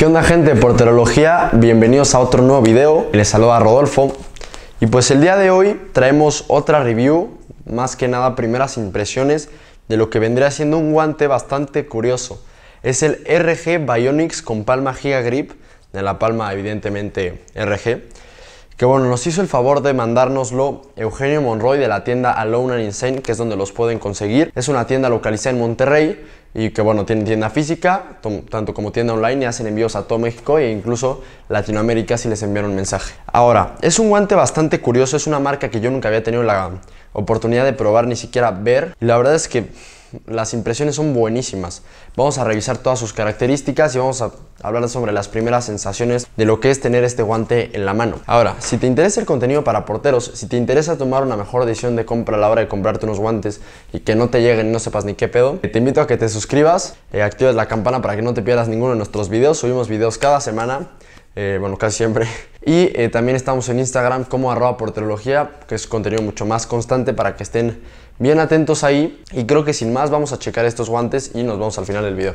¿Qué onda gente Por Porterología? Bienvenidos a otro nuevo video. Les saluda Rodolfo. Y pues el día de hoy traemos otra review, más que nada primeras impresiones de lo que vendría siendo un guante bastante curioso. Es el RG Bionics con palma Giga Grip, de la palma evidentemente RG. Que bueno, nos hizo el favor de mandárnoslo Eugenio Monroy de la tienda Alone and Insane, que es donde los pueden conseguir. Es una tienda localizada en Monterrey y que bueno, tienen tienda física, tanto como tienda online y hacen envíos a todo México e incluso Latinoamérica si les enviaron un mensaje. Ahora, es un guante bastante curioso, es una marca que yo nunca había tenido la oportunidad de probar, ni siquiera ver. Y la verdad es que las impresiones son buenísimas. Vamos a revisar todas sus características y vamos a hablar sobre las primeras sensaciones de lo que es tener este guante en la mano. Ahora, si te interesa el contenido para porteros, si te interesa tomar una mejor decisión de compra a la hora de comprarte unos guantes y que no te lleguen y no sepas ni qué pedo, eh, te invito a que te suscribas, y eh, actives la campana para que no te pierdas ninguno de nuestros videos. Subimos videos cada semana. Eh, bueno, casi siempre. Y también estamos en Instagram como arroba porterología, que es contenido mucho más constante para que estén Bien atentos ahí y creo que sin más vamos a checar estos guantes y nos vamos al final del video.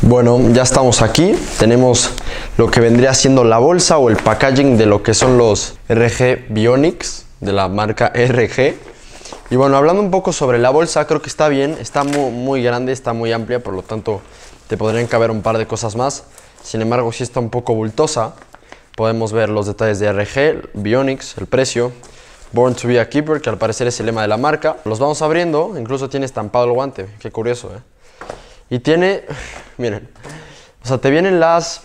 Bueno, ya estamos aquí. Tenemos lo que vendría siendo la bolsa o el packaging de lo que son los RG Bionics de la marca RG. Y bueno, hablando un poco sobre la bolsa, creo que está bien, está muy, grande, está muy amplia, por lo tanto te podrían caber un par de cosas más. Sin embargo, si está un poco bultosa. Podemos ver los detalles de RG, Bionics, el precio, Born to be a Keeper, que al parecer es el lema de la marca. Los vamos abriendo, incluso tiene estampado el guante, qué curioso, ¿eh? Y tiene, miren, o sea, te vienen las,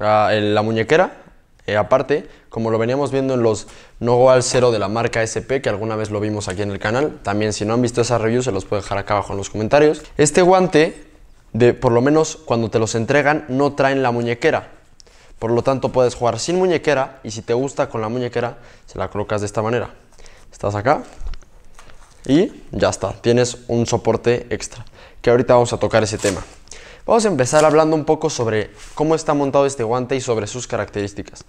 ah, la muñequera, eh, aparte, como lo veníamos viendo en los No Goal Zero de la marca SP, que alguna vez lo vimos aquí en el canal. También si no han visto esa review se los puedo dejar acá abajo en los comentarios. Este guante, de, por lo menos cuando te los entregan, no traen la muñequera. Por lo tanto puedes jugar sin muñequera y si te gusta con la muñequera, se la colocas de esta manera. Estás acá y ya está, tienes un soporte extra, que ahorita vamos a tocar ese tema. Vamos a empezar hablando un poco sobre cómo está montado este guante y sobre sus características.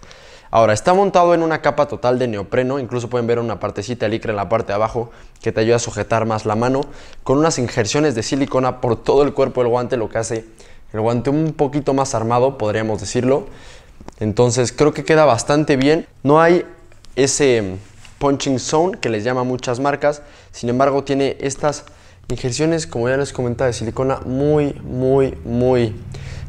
Ahora, está montado en una capa total de neopreno, incluso pueden ver una partecita de licra en la parte de abajo que te ayuda a sujetar más la mano, con unas injerciones de silicona por todo el cuerpo del guante, lo que hace el guante un poquito más armado, podríamos decirlo. Entonces creo que queda bastante bien. No hay ese mm, punching zone que les llama muchas marcas, sin embargo tiene estas injerciones, como ya les comentaba, de silicona muy, muy, muy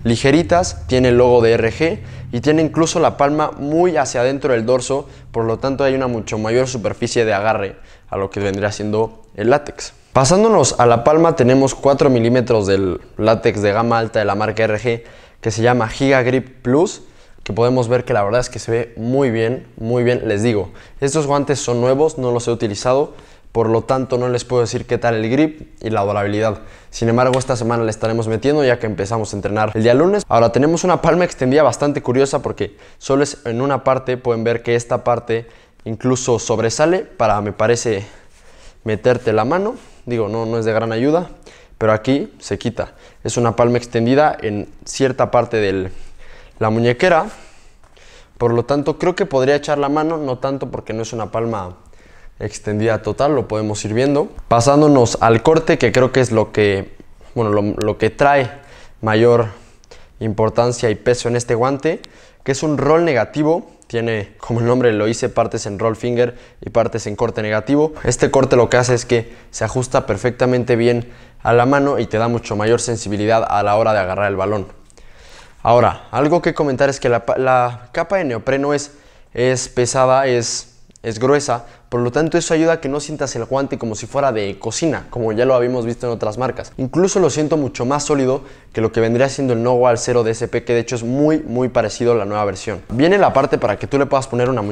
ligeritas, tiene el logo de RG y tiene incluso la palma muy hacia adentro del dorso, por lo tanto hay una mucho mayor superficie de agarre a lo que vendría siendo el látex. Pasándonos a la palma tenemos 4 milímetros del látex de gama alta de la marca RG que se llama Giga Grip Plus que podemos ver que la verdad es que se ve muy bien, muy bien, les digo. Estos guantes son nuevos, no los he utilizado, por lo tanto no les puedo decir qué tal el grip y la durabilidad. Sin embargo, esta semana le estaremos metiendo ya que empezamos a entrenar el día lunes. Ahora tenemos una palma extendida bastante curiosa porque solo es en una parte, pueden ver que esta parte incluso sobresale para, me parece, meterte la mano. Digo, no, no es de gran ayuda, pero aquí se quita. Es una palma extendida en cierta parte de la muñequera. Por lo tanto, creo que podría echar la mano, no tanto porque no es una palma extendida total, lo podemos ir viendo. Pasándonos al corte, que creo que es lo que, bueno, lo, que trae mayor importancia y peso en este guante, que es un rol negativo. Tiene, como el nombre lo hice, partes en roll finger y partes en corte negativo. Este corte lo que hace es que se ajusta perfectamente bien a la mano y te da mucho mayor sensibilidad a la hora de agarrar el balón. Ahora, algo que comentar es que la, la capa de neopreno es, es pesada, es es gruesa, por lo tanto eso ayuda a que no sientas el guante como si fuera de cocina, como ya lo habíamos visto en otras marcas. Incluso lo siento mucho más sólido que lo que vendría siendo el No Wall 0 DSP, que de hecho es muy muy parecido a la nueva versión. Viene la parte para que tú le puedas poner una,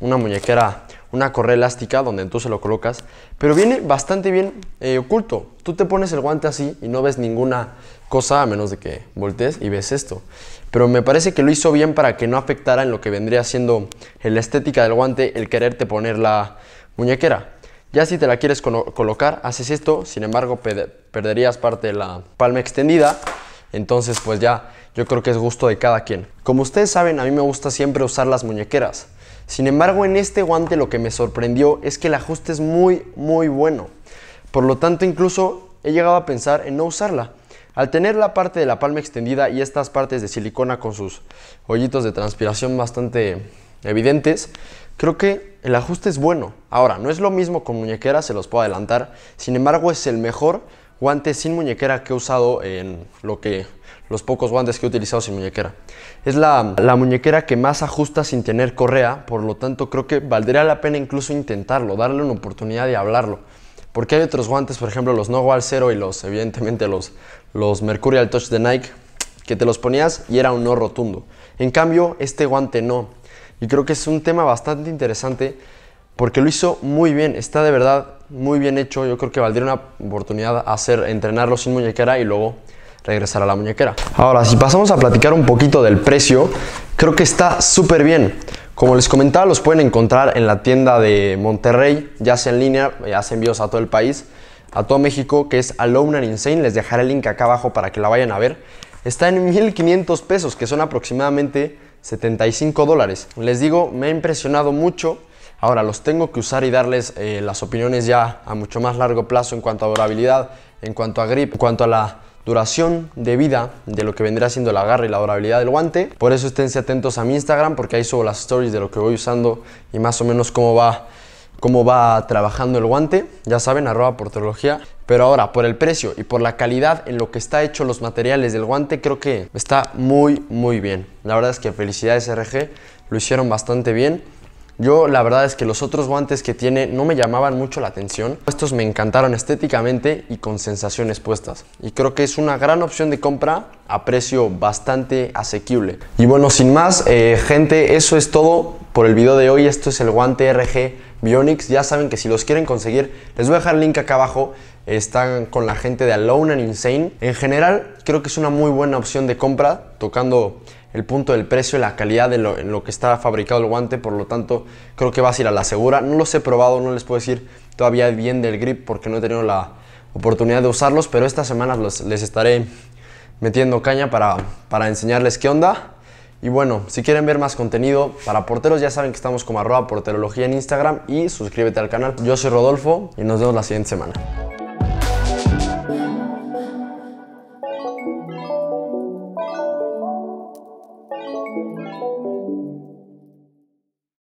una muñequera una correa elástica donde tú se lo colocas, pero viene bastante bien eh, oculto. Tú te pones el guante así y no ves ninguna cosa a menos de que voltees y ves esto. Pero me parece que lo hizo bien para que no afectara en lo que vendría siendo la estética del guante el quererte poner la muñequera. Ya si te la quieres colocar, haces esto, sin embargo perderías parte de la palma extendida entonces, pues ya, yo creo que es gusto de cada quien. Como ustedes saben, a mí me gusta siempre usar las muñequeras. Sin embargo, en este guante lo que me sorprendió es que el ajuste es muy, muy bueno. Por lo tanto, incluso he llegado a pensar en no usarla. Al tener la parte de la palma extendida y estas partes de silicona con sus hoyitos de transpiración bastante evidentes, creo que el ajuste es bueno. Ahora, no es lo mismo con muñequera, se los puedo adelantar. Sin embargo, es el mejor guantes sin muñequera que he usado en lo que los pocos guantes que he utilizado sin muñequera. Es la, muñequera que más ajusta sin tener correa, por lo tanto creo que valdría la pena incluso intentarlo, darle una oportunidad de hablarlo. Porque hay otros guantes, por ejemplo los No Wall Zero y los, evidentemente, los, los Mercurial Touch de Nike, que te los ponías y era un no rotundo. En cambio, este guante no. Y creo que es un tema bastante interesante porque lo hizo muy bien. Está de verdad muy bien hecho. Yo creo que valdría una oportunidad hacer entrenarlo sin muñequera y luego regresar a la muñequera. Ahora, si pasamos a platicar un poquito del precio, creo que está súper bien. Como les comentaba, los pueden encontrar en la tienda de Monterrey, ya sea en línea, ya sea envíos a todo el país, a todo México, que es Alone and Insane. Les dejaré el link acá abajo para que la vayan a ver. Está en 1500 pesos, que son aproximadamente 75 dólares. Les digo, me ha impresionado mucho Ahora los tengo que usar y darles eh, las opiniones ya a mucho más largo plazo en cuanto a durabilidad, en cuanto a grip, en cuanto a la duración de vida de lo que vendría siendo el agarre y la durabilidad del guante. Por eso esténse atentos a mi Instagram porque ahí subo las stories de lo que voy usando y más o menos cómo va cómo va trabajando el guante, ya saben, arroba teología. Pero ahora, por el precio y por la calidad en lo que está hecho los materiales del guante, creo que está muy, muy bien. La verdad es que felicidades RG, lo hicieron bastante bien. Yo la verdad es que los otros guantes que tiene no me llamaban mucho la atención. Estos me encantaron estéticamente y con sensaciones puestas. Y creo que es una gran opción de compra a precio bastante asequible. Y bueno, sin más, eh, gente, eso es todo por el video de hoy. Esto es el guante RG Bionics. Ya saben que si los quieren conseguir, les voy a dejar el link acá abajo. Están con la gente de Alone and Insane. En general, creo que es una muy buena opción de compra, tocando el punto del precio, y la calidad de lo, en lo que está fabricado el guante, por lo tanto creo que vas a ir a la segura. No los he probado, no les puedo decir todavía bien del grip porque no he tenido la oportunidad de usarlos, pero estas semanas les estaré metiendo caña para, para enseñarles qué onda. Y bueno, si quieren ver más contenido para porteros, ya saben que estamos como arroba porterología en Instagram y suscríbete al canal. Yo soy Rodolfo y nos vemos la siguiente semana.